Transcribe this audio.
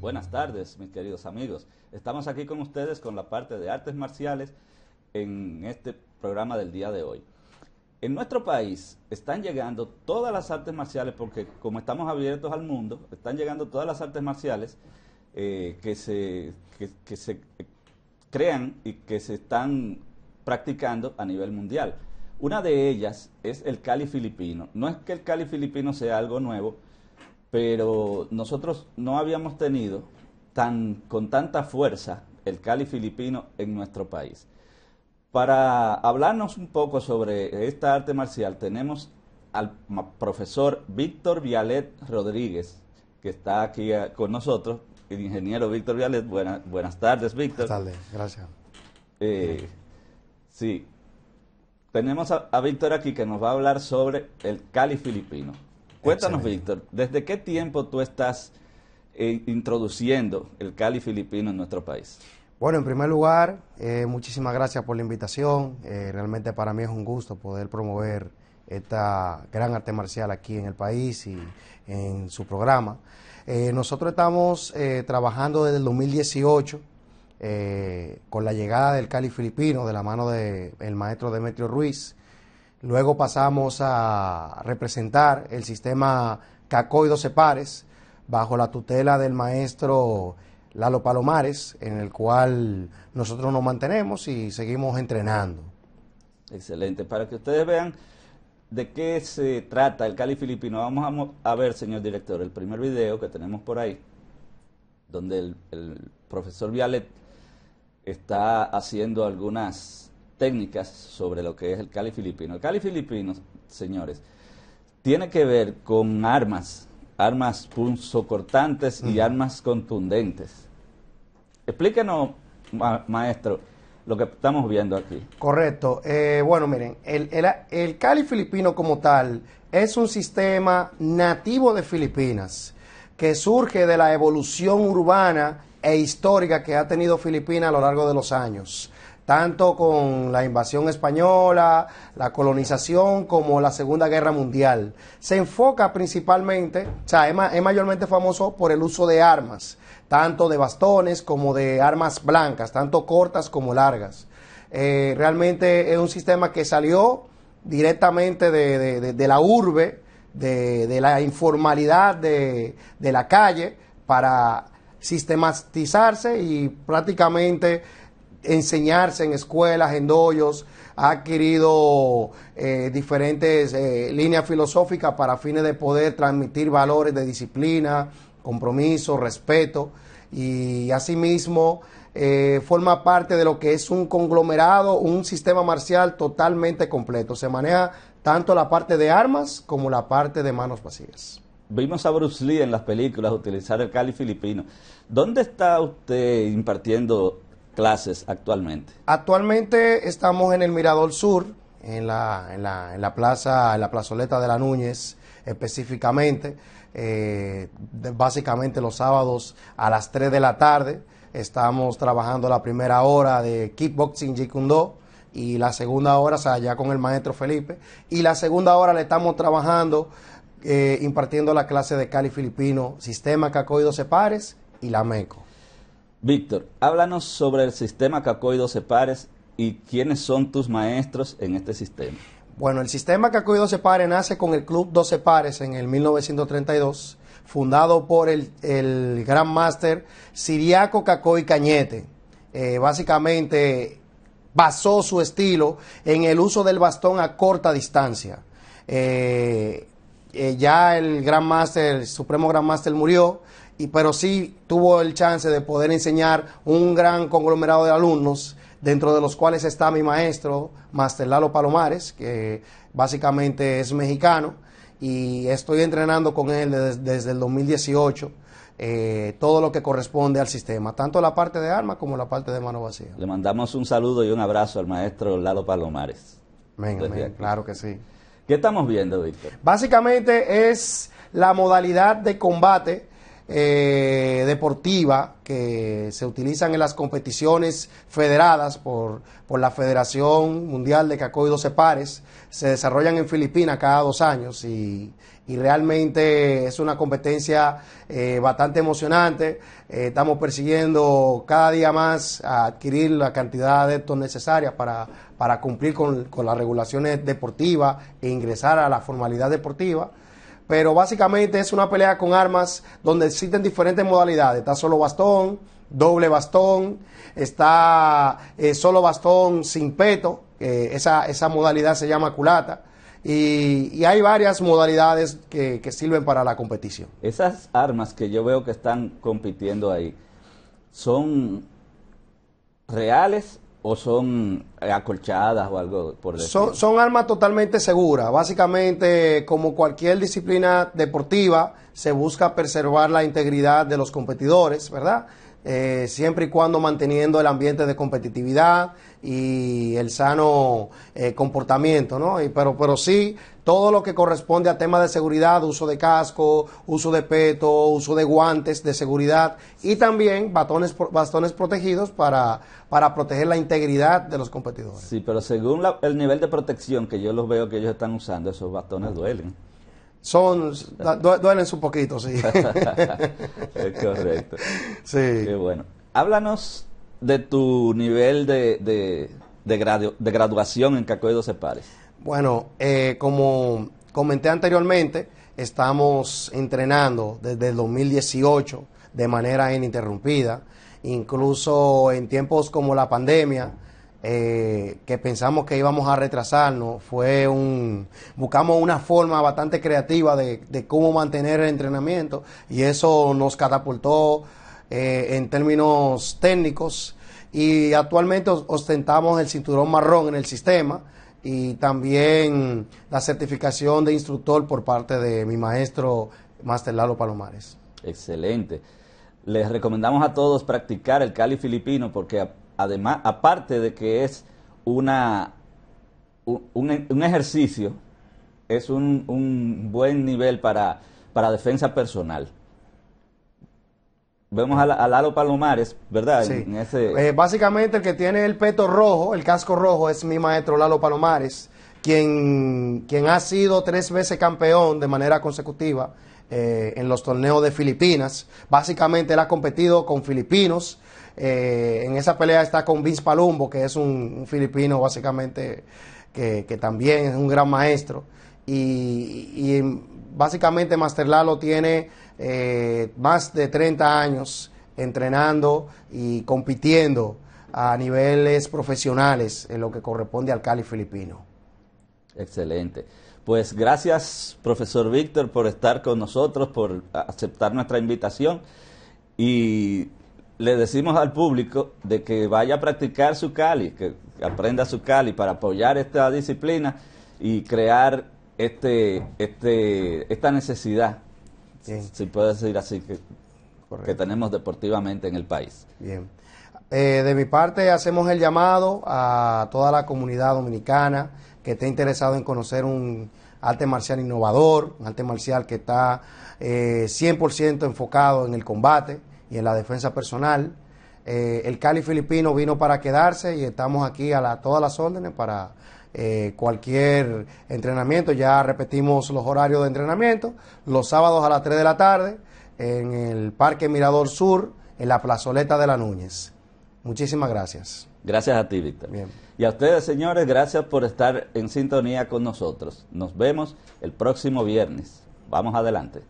Buenas tardes, mis queridos amigos. Estamos aquí con ustedes con la parte de artes marciales en este programa del día de hoy. En nuestro país están llegando todas las artes marciales, porque como estamos abiertos al mundo, están llegando todas las artes marciales eh, que, se, que, que se crean y que se están practicando a nivel mundial. Una de ellas es el Cali filipino. No es que el Cali filipino sea algo nuevo, pero nosotros no habíamos tenido tan, con tanta fuerza el cali filipino en nuestro país. Para hablarnos un poco sobre esta arte marcial, tenemos al profesor Víctor Vialet Rodríguez, que está aquí eh, con nosotros, el ingeniero Víctor Vialet. buenas tardes, Víctor. Buenas tardes, gracias. Eh, sí, tenemos a, a Víctor aquí que nos va a hablar sobre el cali filipino. Cuéntanos, Víctor, ¿desde qué tiempo tú estás eh, introduciendo el cali filipino en nuestro país? Bueno, en primer lugar, eh, muchísimas gracias por la invitación. Eh, realmente para mí es un gusto poder promover esta gran arte marcial aquí en el país y en su programa. nosotros estamos trabajando desde el 2018 con la llegada del Cali filipino de la mano del maestro Demetrio Ruiz Luego pasamos a representar el sistema Cacoido Separes bajo la tutela del maestro Lalo Palomares, en el cual nosotros nos mantenemos y seguimos entrenando. Excelente. Para que ustedes vean de qué se trata el Cali Filipino, vamos a, ver, señor director, el primer video que tenemos por ahí, donde el, el profesor Vialet está haciendo algunas técnicas sobre lo que es el cali filipino. El cali filipino, señores, tiene que ver con armas, armas punzocortantes y armas contundentes. Explíquenos, maestro, lo que estamos viendo aquí. Correcto. Eh, bueno, miren, el, el cali filipino como tal es un sistema nativo de Filipinas que surge de la evolución urbana e histórica que ha tenido Filipinas a lo largo de los años tanto con la invasión española, la colonización, como la Segunda Guerra Mundial. Se enfoca principalmente, o sea, es, mayormente famoso por el uso de armas, tanto de bastones como de armas blancas, tanto cortas como largas. Eh, realmente es un sistema que salió directamente de la urbe, de, la informalidad de, la calle, para sistematizarse y prácticamente enseñarse en escuelas, en doyos, ha adquirido eh, diferentes eh, líneas filosóficas para fines de poder transmitir valores de disciplina, compromiso, respeto y asimismo eh, forma parte de lo que es un conglomerado, un sistema marcial totalmente completo. Se maneja tanto la parte de armas como la parte de manos vacías. Vimos a Bruce Lee en las películas utilizar el cali filipino. ¿Dónde está usted impartiendo clases actualmente? Actualmente estamos en el Mirador Sur, en la, en la, en la plaza, en la plazoleta de la Núñez específicamente, eh, básicamente los sábados a las 3 de la tarde. Estamos trabajando la primera hora de kickboxing Jikundo y la segunda hora, o sea, ya con el maestro Felipe. Y la segunda hora le estamos trabajando, eh, impartiendo la clase de Cali Filipino, Sistema Cacoido Separes y la MECO. Víctor, háblanos sobre el sistema Cacoy 12 pares y quiénes son tus maestros en este sistema. Bueno, el sistema Cacoy 12 pares nace con el Club 12 pares en el 1932, fundado por el, Gran Máster Siriaco Cacoy Cañete. Eh, básicamente basó su estilo en el uso del bastón a corta distancia. Eh, eh, ya el Gran Master, el Supremo Gran Master murió, y, pero sí tuvo el chance de poder enseñar un gran conglomerado de alumnos, dentro de los cuales está mi maestro, Master Lalo Palomares, que básicamente es mexicano, y estoy entrenando con él desde, el 2018. Eh, todo lo que corresponde al sistema, tanto la parte de armas como la parte de mano vacía. Le mandamos un saludo y un abrazo al maestro Lalo Palomares. venga claro que sí. ¿Qué estamos viendo, Víctor? Básicamente es la modalidad de combate eh, deportiva que se utilizan en las competiciones federadas por, por la Federación Mundial de Cacó y 12 Pares se desarrollan en Filipinas cada dos años y, y realmente es una competencia eh, bastante emocionante. Eh, estamos persiguiendo cada día más a adquirir la cantidad de estos necesarias para, para cumplir con las regulaciones deportivas e ingresar a la formalidad deportiva pero básicamente es una pelea con armas donde existen diferentes modalidades. Está solo bastón, doble bastón, está eh, solo bastón sin peto, esa, modalidad se llama culata. Y, hay varias modalidades que, sirven para la competición. Esas armas que yo veo que están compitiendo ahí, ¿son reales o son eh, acolchadas o algo por eso Son, son armas totalmente seguras. Básicamente, como cualquier disciplina deportiva, se busca preservar la integridad de los competidores, ¿verdad? Eh, siempre y cuando manteniendo el ambiente de competitividad y el sano eh, comportamiento, ¿no? pero, pero sí, todo lo que corresponde a temas de seguridad, uso de casco, uso de peto, uso de guantes de seguridad y también bastones protegidos para, para proteger la integridad de los competidores. Sí, pero según el nivel de protección que yo los veo que ellos están usando, esos bastones duelen son duelen un poquito, sí. es correcto. Sí. Qué bueno. Háblanos de tu nivel de, de, de, de graduación en 12 Pares. Bueno, eh, como comenté anteriormente, estamos entrenando desde el 2018 de manera ininterrumpida. Incluso en tiempos como la pandemia, eh, que pensamos que íbamos a retrasarnos, fue un, buscamos una forma bastante creativa de, cómo mantener el entrenamiento y eso nos catapultó eh, en términos técnicos y actualmente ostentamos el cinturón marrón en el sistema y también la certificación de instructor por parte de mi maestro Master Lalo Palomares. Excelente. Les recomendamos a todos practicar el Cali filipino porque además, aparte de que es una, un, ejercicio, es un, buen nivel para, para, defensa personal. Vemos a, Lalo Palomares, ¿verdad? Eh, básicamente el que tiene el peto rojo, el casco rojo, es mi maestro Lalo Palomares, quien, quien ha sido tres veces campeón de manera consecutiva eh, en los torneos de Filipinas. Básicamente él ha competido con filipinos, eh, en esa pelea está con Vince Palumbo, que es un, filipino básicamente que, también es un gran maestro. Y, básicamente Master Lalo tiene eh, más de 30 años entrenando y compitiendo a niveles profesionales en lo que corresponde al Cali filipino. Excelente. Pues gracias, profesor Víctor, por estar con nosotros, por aceptar nuestra invitación. Y le decimos al público de que vaya a practicar su cali, que aprenda su cali para apoyar esta disciplina y crear este, este, esta necesidad, si puedo decir así, que, tenemos deportivamente en el país. Bien. Eh, de mi parte, hacemos el llamado a toda la comunidad dominicana que esté interesado en conocer un arte marcial innovador, un arte marcial que está 100% eh, enfocado en el combate, y en la defensa personal. Eh, el Cali filipino vino para quedarse y estamos aquí a todas las órdenes para eh, cualquier entrenamiento. Ya repetimos los horarios de entrenamiento, los sábados a las 3 de la tarde en el Parque Mirador Sur, en la plazoleta de la Núñez. Muchísimas gracias. Gracias a ti, Víctor. Y a ustedes, señores, gracias por estar en sintonía con nosotros. Nos vemos el próximo viernes. Vamos adelante.